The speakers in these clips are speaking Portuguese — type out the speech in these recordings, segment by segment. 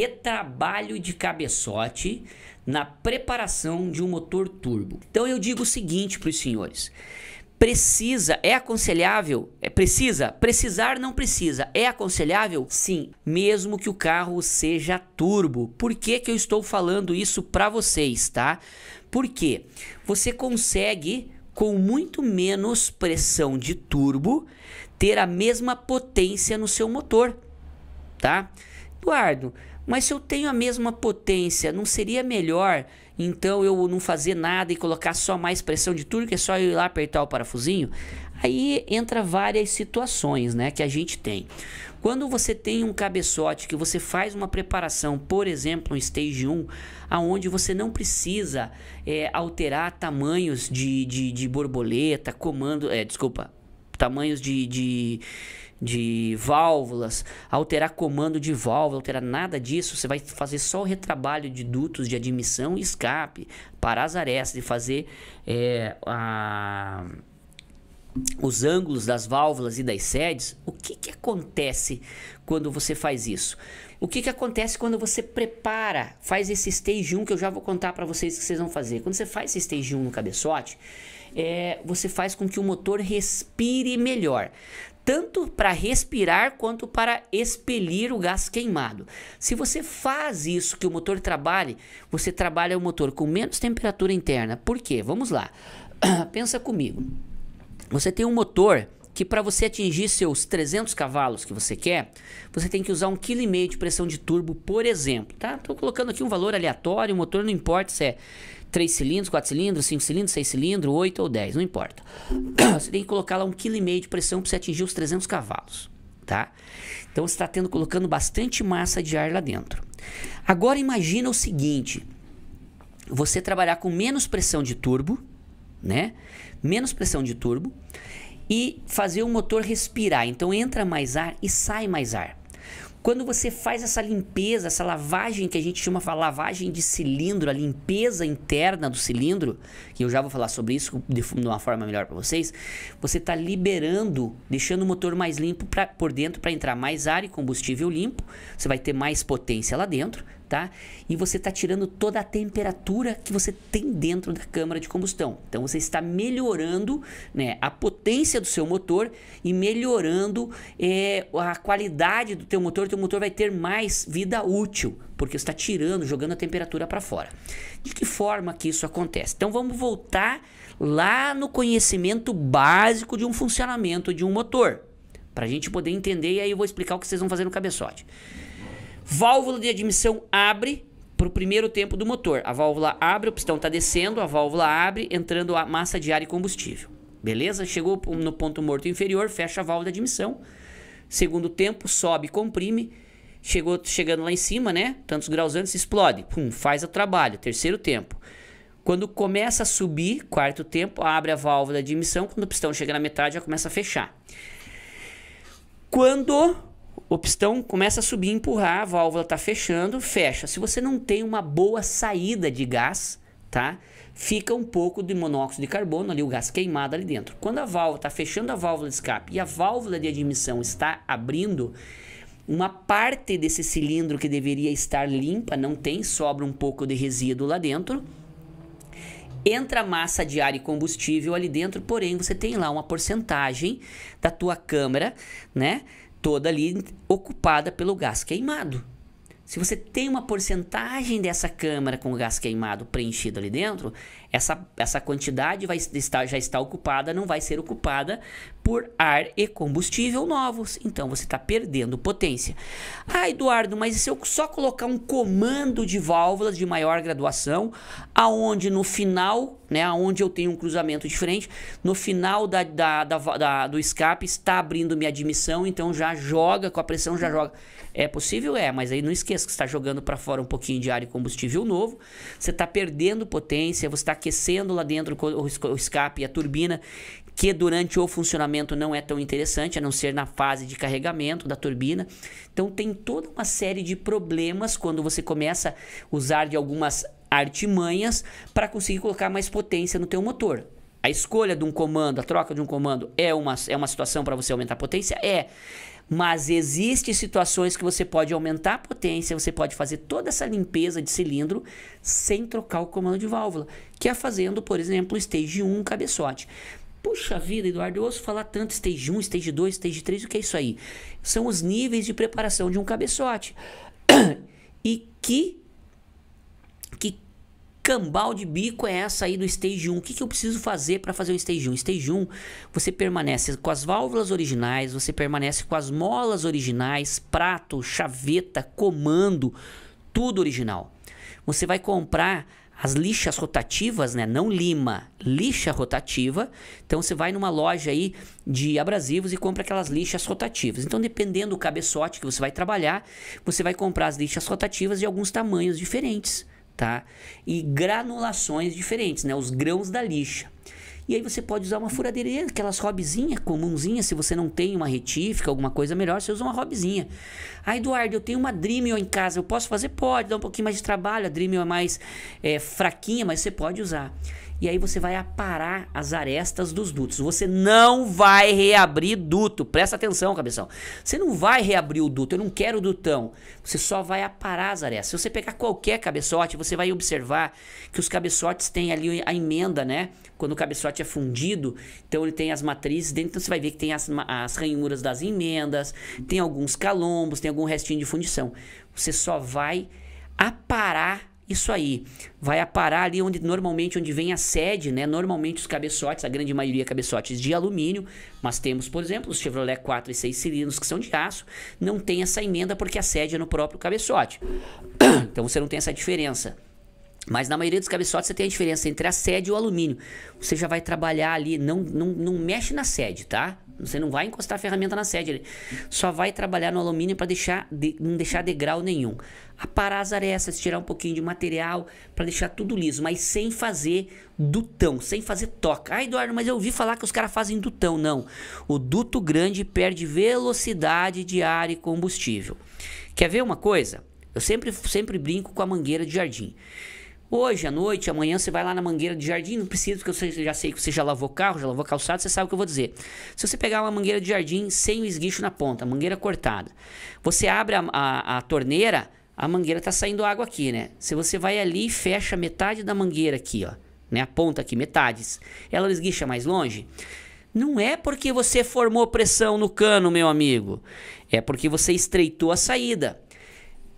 retrabalho de cabeçote na preparação de um motor turbo. Então eu digo o seguinte para os senhores: precisa, é aconselhável, é precisa, precisar não precisa, é aconselhável? Sim, mesmo que o carro seja turbo. Por que que eu estou falando isso para vocês, tá? Porque você consegue com muito menos pressão de turbo ter a mesma potência no seu motor, tá? Eduardo, mas se eu tenho a mesma potência, não seria melhor então eu não fazer nada e colocar só mais pressão de tudo, que é só eu ir lá apertar o parafusinho? Aí entra várias situações, né, que a gente tem. Quando você tem um cabeçote que você faz uma preparação, por exemplo, um stage 1, aonde você não precisa é, alterar tamanhos de, de, de borboleta, comando, é, desculpa, tamanhos de, de de válvulas, alterar comando de válvula, alterar nada disso. Você vai fazer só o retrabalho de dutos de admissão e escape, para as arestas e fazer é, a, os ângulos das válvulas e das sedes. O que, que acontece quando você faz isso? O que, que acontece quando você prepara, faz esse stage 1 que eu já vou contar para vocês que vocês vão fazer. Quando você faz esse stage 1 no cabeçote, é, você faz com que o motor respire melhor tanto para respirar quanto para expelir o gás queimado. Se você faz isso que o motor trabalhe, você trabalha o motor com menos temperatura interna. Por quê? Vamos lá. Pensa comigo. Você tem um motor que para você atingir seus 300 cavalos que você quer, você tem que usar um kg de pressão de turbo, por exemplo, tá? Estou colocando aqui um valor aleatório, o motor não importa se é 3 cilindros, 4 cilindros, 5 cilindros, 6 cilindros, 8 ou 10, não importa. Você tem que colocar lá um quilo de pressão para você atingir os 300 cavalos, tá? Então você está tendo colocando bastante massa de ar lá dentro. Agora imagina o seguinte: você trabalhar com menos pressão de turbo, né? Menos pressão de turbo e fazer o motor respirar. Então entra mais ar e sai mais ar. Quando você faz essa limpeza, essa lavagem que a gente chama de lavagem de cilindro, a limpeza interna do cilindro, que eu já vou falar sobre isso de uma forma melhor para vocês, você está liberando, deixando o motor mais limpo pra, por dentro para entrar mais ar e combustível limpo, você vai ter mais potência lá dentro, tá? E você está tirando toda a temperatura que você tem dentro da câmara de combustão. Então você está melhorando né, a potência do seu motor e melhorando é, a qualidade do teu motor o motor vai ter mais vida útil, porque está tirando, jogando a temperatura para fora. De que forma que isso acontece? Então vamos voltar lá no conhecimento básico de um funcionamento de um motor, para a gente poder entender e aí eu vou explicar o que vocês vão fazer no cabeçote. Válvula de admissão abre para o primeiro tempo do motor. A válvula abre, o pistão está descendo, a válvula abre, entrando a massa de ar e combustível. Beleza? Chegou no ponto morto inferior, fecha a válvula de admissão. Segundo tempo, sobe, comprime. Chegou, chegando lá em cima, né? Tantos graus antes, explode. Pum, faz o trabalho. Terceiro tempo. Quando começa a subir, quarto tempo, abre a válvula de emissão. Quando o pistão chega na metade, já começa a fechar. Quando o pistão começa a subir, empurrar, a válvula está fechando, fecha. Se você não tem uma boa saída de gás, tá? Fica um pouco de monóxido de carbono ali, o gás queimado ali dentro. Quando a válvula está fechando a válvula de escape e a válvula de admissão está abrindo, uma parte desse cilindro que deveria estar limpa, não tem, sobra um pouco de resíduo lá dentro. Entra massa de ar e combustível ali dentro, porém você tem lá uma porcentagem da tua câmara, né, toda ali ocupada pelo gás queimado. Se você tem uma porcentagem dessa câmara com gás queimado preenchido ali dentro, essa, essa quantidade vai estar, já está ocupada, não vai ser ocupada por ar e combustível novos. Então você está perdendo potência. Ah, Eduardo, mas e se eu só colocar um comando de válvulas de maior graduação, aonde no final né? Onde eu tenho um cruzamento diferente. No final da, da, da, da do escape está abrindo minha admissão, então já joga com a pressão, já joga. É possível? É, mas aí não esqueça que está jogando para fora um pouquinho de ar e combustível novo, você está perdendo potência, você está aquecendo lá dentro o escape e a turbina, que durante o funcionamento não é tão interessante, a não ser na fase de carregamento da turbina. Então tem toda uma série de problemas quando você começa a usar de algumas artimanhas para conseguir colocar mais potência no teu motor. A escolha de um comando, a troca de um comando é uma, é uma situação para você aumentar a potência? É. Mas existem situações que você pode aumentar a potência, você pode fazer toda essa limpeza de cilindro sem trocar o comando de válvula, que é fazendo, por exemplo, stage 1 cabeçote. Puxa vida, Eduardo, eu ouço falar tanto stage 1, stage 2, stage 3, o que é isso aí? São os níveis de preparação de um cabeçote. e que cambal de bico é essa aí do stage 1? O que, que eu preciso fazer para fazer o stage 1? Stage 1, você permanece com as válvulas originais, você permanece com as molas originais, prato, chaveta, comando, tudo original. Você vai comprar as lixas rotativas, né? Não lima, lixa rotativa. Então você vai numa loja aí de abrasivos e compra aquelas lixas rotativas. Então dependendo do cabeçote que você vai trabalhar, você vai comprar as lixas rotativas de alguns tamanhos diferentes tá? E granulações diferentes, né? Os grãos da lixa. E aí você pode usar uma furadeira, aquelas robezinhas comunzinhas, se você não tem uma retífica, alguma coisa melhor, você usa uma robezinha. Ah, Eduardo, eu tenho uma Dremel em casa, eu posso fazer? Pode, dá um pouquinho mais de trabalho, a Dremel é mais é, fraquinha, mas você pode usar. E aí você vai aparar as arestas dos dutos. Você não vai reabrir duto. Presta atenção, cabeção. Você não vai reabrir o duto. Eu não quero o dutão. Você só vai aparar as arestas. Se você pegar qualquer cabeçote, você vai observar que os cabeçotes têm ali a emenda, né? Quando o cabeçote é fundido, então ele tem as matrizes dentro. Então você vai ver que tem as, as ranhuras das emendas, tem alguns calombos, tem algum restinho de fundição. Você só vai aparar isso aí vai aparar ali onde normalmente onde vem a sede, né? Normalmente os cabeçotes, a grande maioria é cabeçotes de alumínio, mas temos, por exemplo, os Chevrolet 4 e 6 cilindros que são de aço, não tem essa emenda porque a sede é no próprio cabeçote. Então você não tem essa diferença. Mas na maioria dos cabeçotes você tem a diferença entre a sede e o alumínio. Você já vai trabalhar ali, não, não, não mexe na sede, tá? Você não vai encostar a ferramenta na sede. Ele só vai trabalhar no alumínio para deixar de, não deixar degrau nenhum. A as arestas, é essa, tirar um pouquinho de material para deixar tudo liso, mas sem fazer dutão, sem fazer toca. Ah, Eduardo, mas eu ouvi falar que os caras fazem dutão. Não. O duto grande perde velocidade de ar e combustível. Quer ver uma coisa? Eu sempre, sempre brinco com a mangueira de jardim. Hoje à noite, amanhã você vai lá na mangueira de jardim, não precisa, porque eu já sei que você já lavou carro, já lavou calçado, você sabe o que eu vou dizer. Se você pegar uma mangueira de jardim sem o esguicho na ponta, mangueira cortada, você abre a, a, a torneira, a mangueira está saindo água aqui, né? Se você vai ali e fecha metade da mangueira aqui, ó, né? A ponta aqui, metades, ela esguicha mais longe. Não é porque você formou pressão no cano, meu amigo. É porque você estreitou a saída.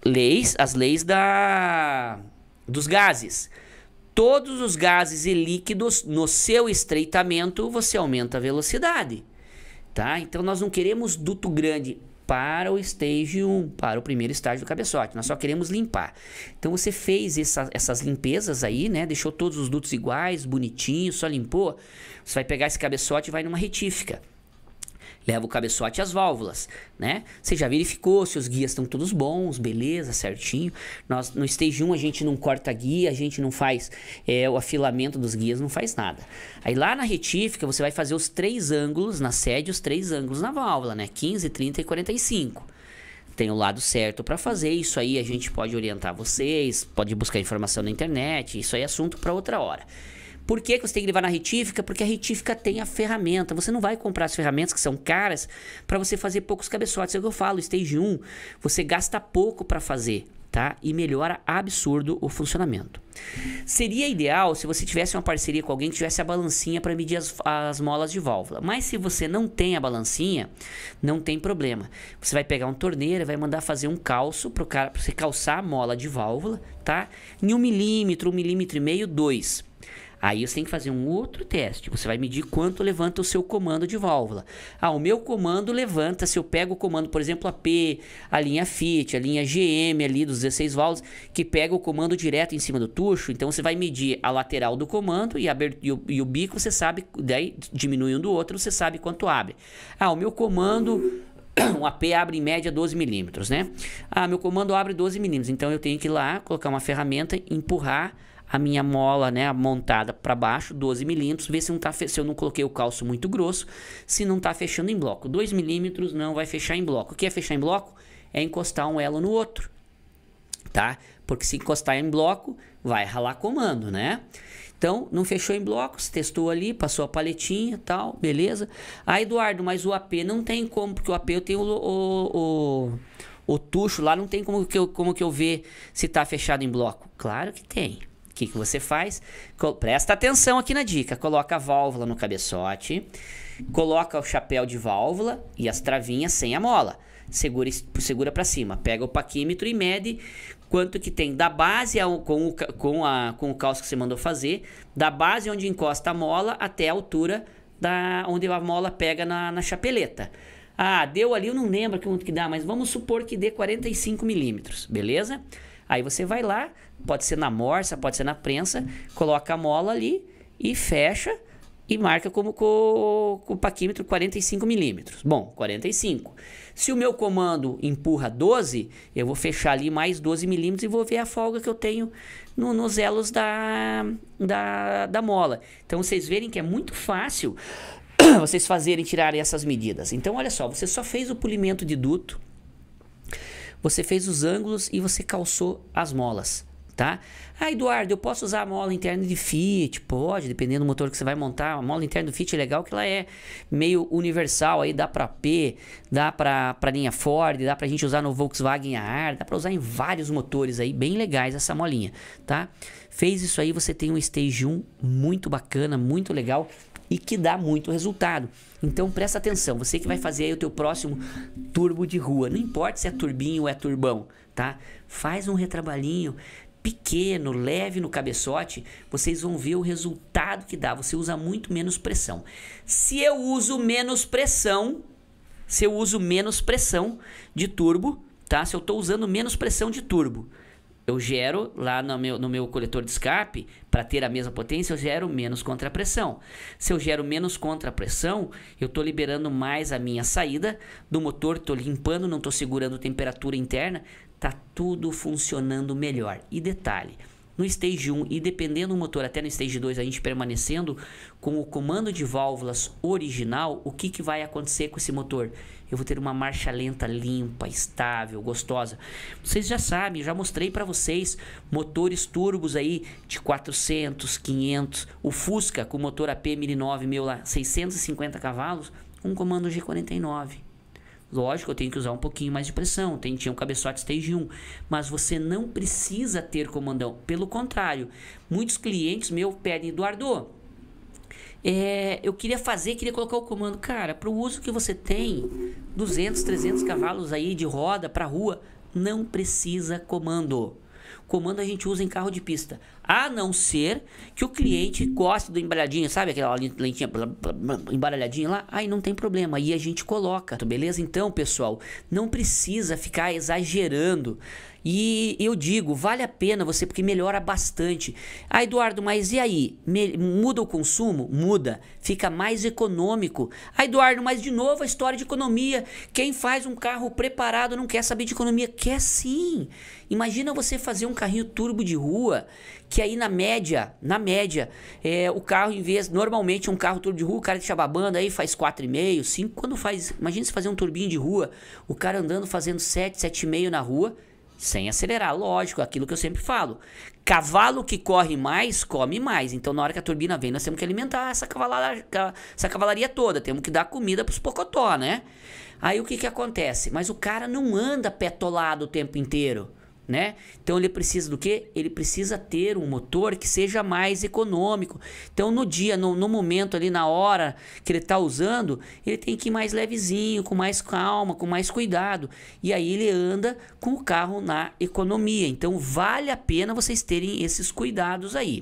Leis, as leis da dos gases. Todos os gases e líquidos no seu estreitamento você aumenta a velocidade, tá? Então nós não queremos duto grande para o stage 1, para o primeiro estágio do cabeçote. Nós só queremos limpar. Então você fez essa, essas limpezas aí, né? Deixou todos os dutos iguais, bonitinhos, só limpou. Você vai pegar esse cabeçote e vai numa retífica leva o cabeçote às válvulas, né? Você já verificou se os guias estão todos bons, beleza, certinho. Nós, no stage 1 a gente não corta guia, a gente não faz é, o afilamento dos guias, não faz nada. Aí lá na retífica você vai fazer os três ângulos na sede, os três ângulos na válvula, né? 15, 30 e 45 tem o lado certo para fazer. Isso aí a gente pode orientar vocês, pode buscar informação na internet. Isso aí é assunto para outra hora. Por que, que você tem que levar na retífica? Porque a retífica tem a ferramenta. Você não vai comprar as ferramentas que são caras para você fazer poucos cabeçotes. É o que eu falo, stage 1, você gasta pouco para fazer. Tá? E melhora absurdo o funcionamento. Seria ideal se você tivesse uma parceria com alguém que tivesse a balancinha para medir as, as, molas de válvula. Mas se você não tem a balancinha, não tem problema. Você vai pegar um torneira, vai mandar fazer um calço para você calçar a mola de válvula, tá? Em um milímetro, um milímetro e meio, dois. Aí você tem que fazer um outro teste. Você vai medir quanto levanta o seu comando de válvula. Ah, o meu comando levanta, se eu pego o comando, por exemplo, a P, a linha FIT, a linha GM ali dos 16 válvulas, que pega o comando direto em cima do tucho, então você vai medir a lateral do comando e, e, o, e o bico, você sabe, daí diminui um do outro, você sabe quanto abre. Ah, o meu comando um AP abre em média 12 milímetros, né? Ah, meu comando abre 12 milímetros, então eu tenho que ir lá, colocar uma ferramenta, empurrar a minha mola, né, montada para baixo, 12 milímetros, ver se não tá se eu não coloquei o calço muito grosso, se não tá fechando em bloco. 2 milímetros não vai fechar em bloco. O que é fechar em bloco? É encostar um elo no outro, tá? Porque se encostar em bloco, vai ralar comando, né? Então, não fechou em blocos, testou ali, passou a paletinha tal, beleza. Ah, Eduardo, mas o AP não tem como, porque o AP eu tenho o, o, o, o tucho lá, não tem como que eu, como que eu ver se tá fechado em bloco. Claro que tem que, que você faz? presta atenção aqui na dica. Coloca a válvula no cabeçote, coloca o chapéu de válvula e as travinhas sem a mola. Segura, segura para cima. Pega o paquímetro e mede quanto que tem da base ao, com, o, com, a, com o calço que você mandou fazer, da base onde encosta a mola até a altura da onde a mola pega na, na chapeleta. Ah, deu ali, eu não lembro quanto que dá, mas vamos supor que dê 45 milímetros, beleza? Aí você vai lá, pode ser na morsa, pode ser na prensa, coloca a mola ali e fecha e marca como com, o paquímetro 45 milímetros. Bom, 45. Se o meu comando empurra 12, eu vou fechar ali mais 12 milímetros e vou ver a folga que eu tenho no, nos elos da, da, da mola. Então vocês verem que é muito fácil vocês fazerem tirarem essas medidas. Então olha só, você só fez o polimento de duto, você fez os ângulos e você calçou as molas tá? Ah, Eduardo, eu posso usar a mola interna de Fiat? Pode, dependendo do motor que você vai montar. A mola interna do Fiat é legal que ela é meio universal, aí dá para P, dá para linha Ford, dá pra gente usar no Volkswagen AR, dá para usar em vários motores aí, bem legais essa molinha, tá? Fez isso aí, você tem um Stage 1 muito bacana, muito legal e que dá muito resultado. Então presta atenção, você que vai fazer aí o teu próximo turbo de rua, não importa se é turbinho ou é turbão, tá? Faz um retrabalhinho, pequeno, leve no cabeçote, vocês vão ver o resultado que dá. Você usa muito menos pressão. Se eu uso menos pressão, se eu uso menos pressão de turbo, tá? Se eu estou usando menos pressão de turbo, eu gero lá no meu, no meu coletor de escape, para ter a mesma potência, eu gero menos contrapressão. Se eu gero menos contrapressão, eu estou liberando mais a minha saída do motor, estou limpando, não estou segurando temperatura interna, tá tudo funcionando melhor. E detalhe, no stage 1 e dependendo do motor até no stage 2 a gente permanecendo com o comando de válvulas original, o que, que vai acontecer com esse motor? Eu vou ter uma marcha lenta limpa, estável, gostosa. Vocês já sabem, já mostrei para vocês motores turbos aí de 400, 500, o Fusca com motor AP 1009 meu lá, 650 cavalos, um comando G49. Lógico, eu tenho que usar um pouquinho mais de pressão, tem, tinha um cabeçote stage 1, mas você não precisa ter comandão. Pelo contrário, muitos clientes meu pedem, Eduardo, é, eu queria fazer, queria colocar o comando. Cara, para o uso que você tem, 200, 300 cavalos aí de roda para rua, não precisa comando. Comando a gente usa em carro de pista. A não ser que o cliente goste do embaralhadinho, sabe aquela lentinha embaralhadinha lá? Aí não tem problema, aí a gente coloca, tá beleza? Então, pessoal, não precisa ficar exagerando. E eu digo, vale a pena você, porque melhora bastante. Ah, Eduardo, mas e aí? Me, muda o consumo? Muda. Fica mais econômico. Ah, Eduardo, mas de novo a história de economia. Quem faz um carro preparado não quer saber de economia. Quer sim. Imagina você fazer um carrinho turbo de rua que aí na média, na média, é, o carro, em vez, normalmente um carro turbo de rua, o cara deixa babando aí, faz 4,5, 5, quando faz, imagina se fazer um turbinho de rua, o cara andando fazendo 7, 7,5 na rua, sem acelerar, lógico, aquilo que eu sempre falo. Cavalo que corre mais, come mais. Então, na hora que a turbina vem, nós temos que alimentar essa cavalaria, essa cavalaria toda. Temos que dar comida para os pocotó, né? Aí o que, que acontece? Mas o cara não anda petolado o tempo inteiro né? Então ele precisa do que? Ele precisa ter um motor que seja mais econômico. Então no dia, no, no momento ali, na hora que ele está usando, ele tem que ir mais levezinho, com mais calma, com mais cuidado. E aí ele anda com o carro na economia. Então vale a pena vocês terem esses cuidados aí.